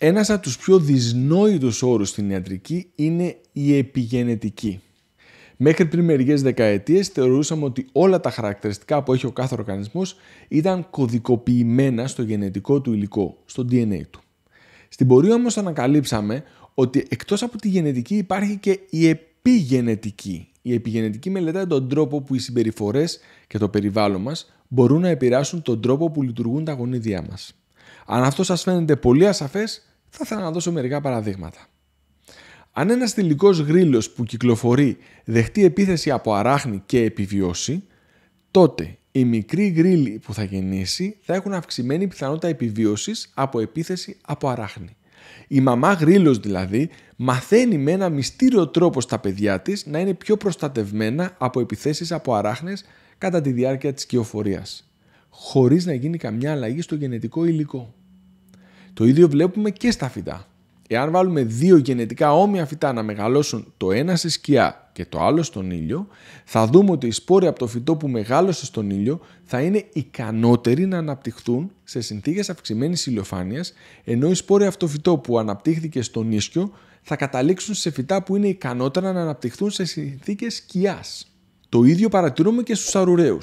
Ένας από τους πιο δυσνόητους όρους στην ιατρική είναι η επιγενετική. Μέχρι πριν μερικές δεκαετίες θεωρούσαμε ότι όλα τα χαρακτηριστικά που έχει ο κάθε οργανισμός ήταν κωδικοποιημένα στο γενετικό του υλικό, στο DNA του. Στην πορεία όμως ανακαλύψαμε ότι εκτός από τη γενετική υπάρχει και η επιγενετική. Η επιγενετική μελετά τον τρόπο που οι συμπεριφορές και το περιβάλλον μας μπορούν να επηρεάσουν τον τρόπο που λειτουργούν τα γονίδια μας. Αν αυτό σας φαίνεται πολύ ασαφές, θα ήθελα να δώσω μερικά παραδείγματα. Αν ένας θηλυκός γρίλος που κυκλοφορεί δεχτεί επίθεση από αράχνη και επιβιώσει, τότε οι μικροί γρίλοι που θα γεννήσει θα έχουν αυξημένη πιθανότητα επιβίωσης από επίθεση από αράχνη. Η μαμά γρίλος δηλαδή μαθαίνει με ένα μυστήριο τρόπο στα παιδιά της να είναι πιο προστατευμένα από επιθέσεις από αράχνες κατά τη διάρκεια της κυοφορίας, χωρίς να γίνει καμιά αλλαγή στο γενετικό υλικό. Το ίδιο βλέπουμε και στα φυτά. Εάν βάλουμε δύο γενετικά όμοια φυτά να μεγαλώσουν το ένα στη σκιά και το άλλο στον ήλιο, θα δούμε ότι οι σπόροι από το φυτό που μεγάλωσε στον ήλιο θα είναι ικανότεροι να αναπτυχθούν σε συνθήκες αυξημένης ηλιοφάνειας, ενώ οι σπόροι από το φυτό που αναπτύχθηκε στον ίσιο θα καταλήξουν σε φυτά που είναι ικανότερα να αναπτυχθούν σε συνθήκες σκιάς. Το ίδιο παρατηρούμε και στους αρουραίους.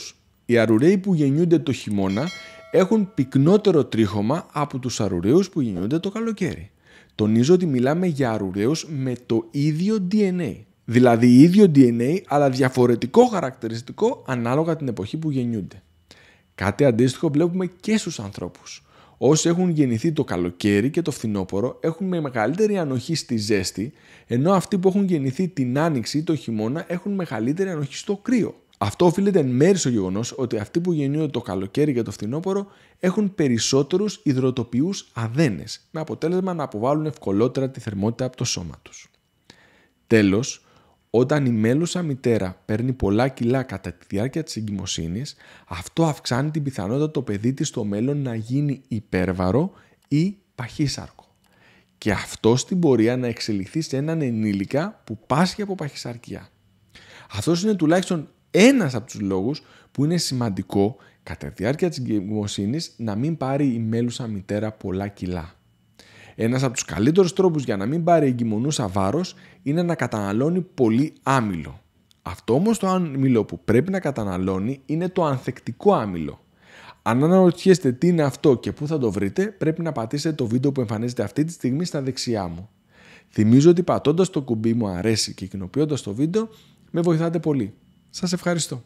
Οι αρουραίοι που γεννιούνται το χειμώνα έχουν πυκνότερο τρίχωμα από τους αρουραίους που γεννιούνται το καλοκαίρι. Τονίζω ότι μιλάμε για αρουραίους με το ίδιο DNA. Δηλαδή ίδιο DNA αλλά διαφορετικό χαρακτηριστικό ανάλογα την εποχή που γεννιούνται. Κάτι αντίστοιχο βλέπουμε και στους ανθρώπους. Όσοι έχουν γεννηθεί το καλοκαίρι και το φθινόπωρο έχουν με μεγαλύτερη ανοχή στη ζέστη, ενώ αυτοί που έχουν γεννηθεί την άνοιξη ή το χειμώνα έχουν μεγαλύτερη ανοχή στο κρύο. Αυτό οφείλεται εν μέρει στο γεγονός ότι αυτοί που γεννιούνται το καλοκαίρι και το φθινόπωρο έχουν περισσότερους υδροτοποιούς αδένες, με αποτέλεσμα να αποβάλουν ευκολότερα τη θερμότητα από το σώμα τους. Τέλος, όταν η μέλουσα μητέρα παίρνει πολλά κιλά κατά τη διάρκεια της εγκυμοσύνης, αυτό αυξάνει την πιθανότητα το παιδί της στο μέλλον να γίνει υπέρβαρο ή παχύσαρκο. Και αυτό στην πορεία να εξελιχθεί σε έναν ενήλικα που πάσχει από παχυσαρκία. Αυτός είναι τουλάχιστον ένας από τους λόγους που είναι σημαντικό κατά τη διάρκεια της εγκυμοσύνης να μην πάρει η μέλουσα μητέρα πολλά κιλά. Ένας από τους καλύτερους τρόπους για να μην πάρει εγκυμονούσα βάρος είναι να καταναλώνει πολύ άμυλο. Αυτό όμως το άμυλο που πρέπει να καταναλώνει είναι το ανθεκτικό άμυλο. Αν αναρωτιέστε τι είναι αυτό και πού θα το βρείτε, πρέπει να πατήσετε το βίντεο που εμφανίζεται αυτή τη στιγμή στα δεξιά μου. Θυμίζω ότι πατώντας το κουμπί μου αρέσει και κοινοποιώντας το βίντεο, με βοηθάτε πολύ. Σας ευχαριστώ.